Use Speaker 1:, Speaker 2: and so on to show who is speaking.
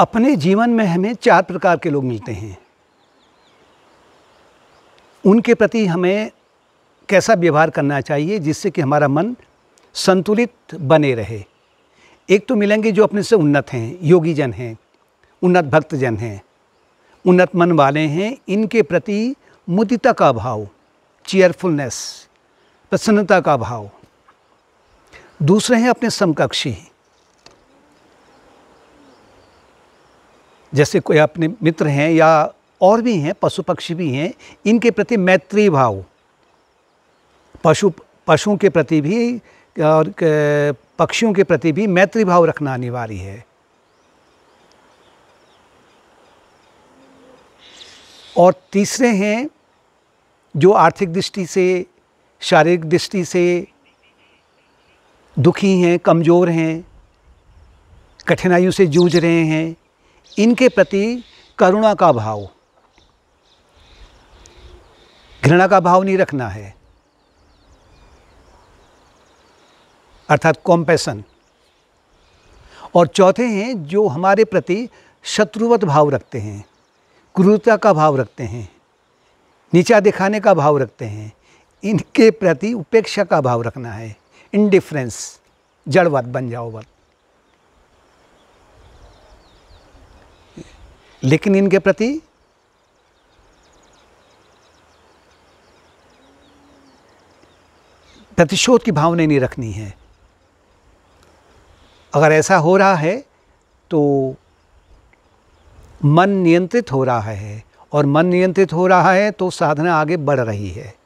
Speaker 1: अपने जीवन में हमें चार प्रकार के लोग मिलते हैं उनके प्रति हमें कैसा व्यवहार करना चाहिए जिससे कि हमारा मन संतुलित बने रहे एक तो मिलेंगे जो अपने से उन्नत हैं योगी जन हैं उन्नत भक्तजन हैं उन्नत मन वाले हैं इनके प्रति मुदिता का अभाव चेयरफुलनेस प्रसन्नता का अभाव दूसरे हैं अपने समकक्षी जैसे कोई अपने मित्र हैं या और भी हैं पशु पक्षी भी हैं इनके प्रति मैत्री भाव पशु पशुओं के प्रति भी और पक्षियों के प्रति भी मैत्री भाव रखना अनिवार्य है और तीसरे हैं जो आर्थिक दृष्टि से शारीरिक दृष्टि से दुखी हैं कमज़ोर हैं कठिनाइयों से जूझ रहे हैं इनके प्रति करुणा का भाव घृणा का भाव नहीं रखना है अर्थात कॉम्पैसन और चौथे हैं जो हमारे प्रति शत्रुवत भाव रखते हैं क्रूरता का भाव रखते हैं नीचा दिखाने का भाव रखते हैं इनके प्रति उपेक्षा का भाव रखना है इनडिफरेंस जड़वत बन जाओ वत
Speaker 2: लेकिन इनके प्रति
Speaker 1: प्रतिशोध की भावना नहीं रखनी है अगर ऐसा हो रहा है तो मन नियंत्रित हो रहा है और मन नियंत्रित हो रहा है तो साधना आगे बढ़ रही है